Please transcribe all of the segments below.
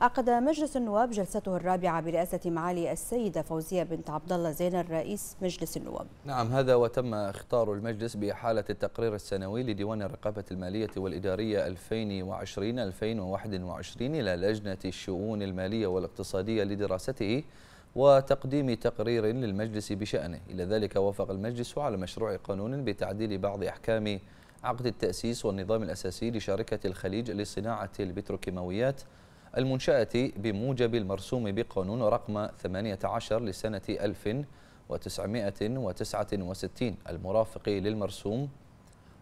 عقد مجلس النواب جلسته الرابعة برئاسة معالي السيدة فوزية بنت عبد الله زين الرئيس مجلس النواب. نعم هذا وتم اختار المجلس بحالة التقرير السنوي لديوان الرقابة المالية والإدارية 2020-2021 إلى لجنة الشؤون المالية والاقتصادية لدراسته وتقديم تقرير للمجلس بشأنه إلى ذلك وافق المجلس على مشروع قانون بتعديل بعض أحكام عقد التأسيس والنظام الأساسي لشركة الخليج لصناعة البتروكيماويات المنشأة بموجب المرسوم بقانون رقم 18 لسنة 1969 المرافق للمرسوم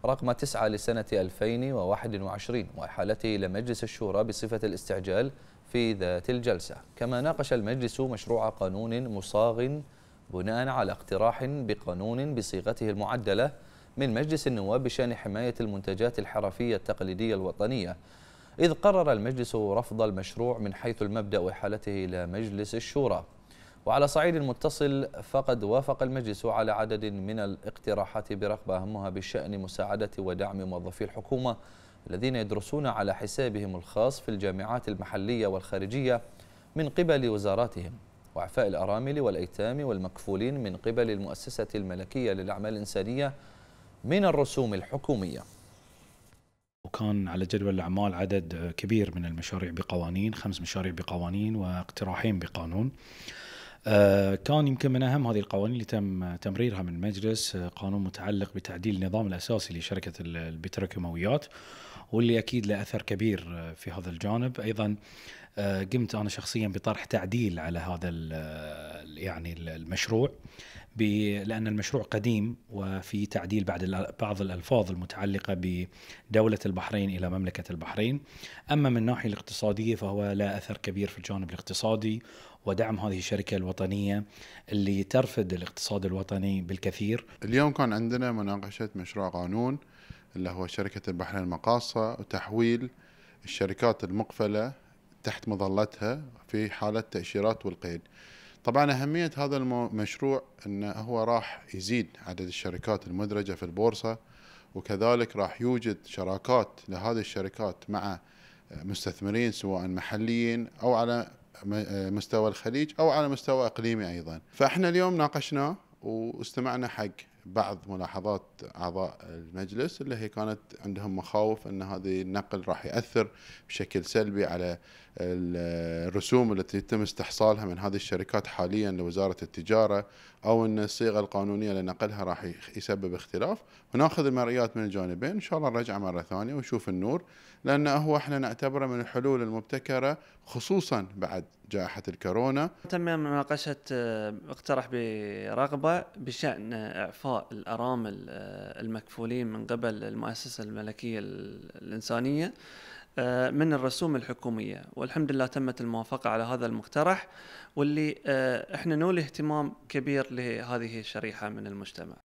رقم 9 لسنة 2021 وإحالته إلى مجلس الشورى بصفة الاستعجال في ذات الجلسة كما ناقش المجلس مشروع قانون مصاغ بناء على اقتراح بقانون بصيغته المعدلة من مجلس النواب بشأن حماية المنتجات الحرفية التقليدية الوطنية إذ قرر المجلس رفض المشروع من حيث المبدأ وإحالته إلى مجلس الشورى وعلى صعيد متصل فقد وافق المجلس على عدد من الاقتراحات برغبة أهمها بشأن مساعدة ودعم موظفي الحكومة الذين يدرسون على حسابهم الخاص في الجامعات المحلية والخارجية من قبل وزاراتهم وإعفاء الأرامل والأيتام والمكفولين من قبل المؤسسة الملكية للأعمال الإنسانية من الرسوم الحكومية وكان على جدول الأعمال عدد كبير من المشاريع بقوانين خمس مشاريع بقوانين واقتراحين بقانون آه، كان يمكن من أهم هذه القوانين اللي تم تمريرها من المجلس آه، قانون متعلق بتعديل النظام الأساسي لشركة البتروكيماويات واللي أكيد له أثر كبير آه، في هذا الجانب أيضا قمت أنا شخصيا بطرح تعديل على هذا يعني المشروع لأن المشروع قديم وفي تعديل بعد بعض الألفاظ المتعلقة بدولة البحرين إلى مملكة البحرين أما من الناحية الاقتصادية فهو لا أثر كبير في الجانب الاقتصادي ودعم هذه الشركة الوطنية اللي ترفد الاقتصاد الوطني بالكثير اليوم كان عندنا مناقشة مشروع قانون اللي هو شركة البحرين المقاصة وتحويل الشركات المقفلة تحت مظلتها في حالة تأشيرات والقيد طبعا أهمية هذا المشروع أنه هو راح يزيد عدد الشركات المدرجة في البورصة وكذلك راح يوجد شراكات لهذه الشركات مع مستثمرين سواء محليين أو على مستوى الخليج أو على مستوى إقليمي أيضا فإحنا اليوم ناقشناه واستمعنا حق بعض ملاحظات اعضاء المجلس اللي هي كانت عندهم مخاوف ان هذه النقل راح ياثر بشكل سلبي على الرسوم التي يتم استحصالها من هذه الشركات حاليا لوزاره التجاره او ان الصيغه القانونيه لنقلها راح يسبب اختلاف وناخذ المرئيات من الجانبين ان شاء الله نرجع مره ثانيه ونشوف النور لانه هو احنا نعتبره من الحلول المبتكره خصوصا بعد جائحة الكورونا تم مناقشة آه، اقترح برغبة بشأن آه، إعفاء الأرامل آه، المكفولين من قبل المؤسسة الملكية الإنسانية من الرسوم الحكومية والحمد لله تمت الموافقة على هذا المقترح واللي احنا نولي اهتمام كبير لهذه الشريحة من المجتمع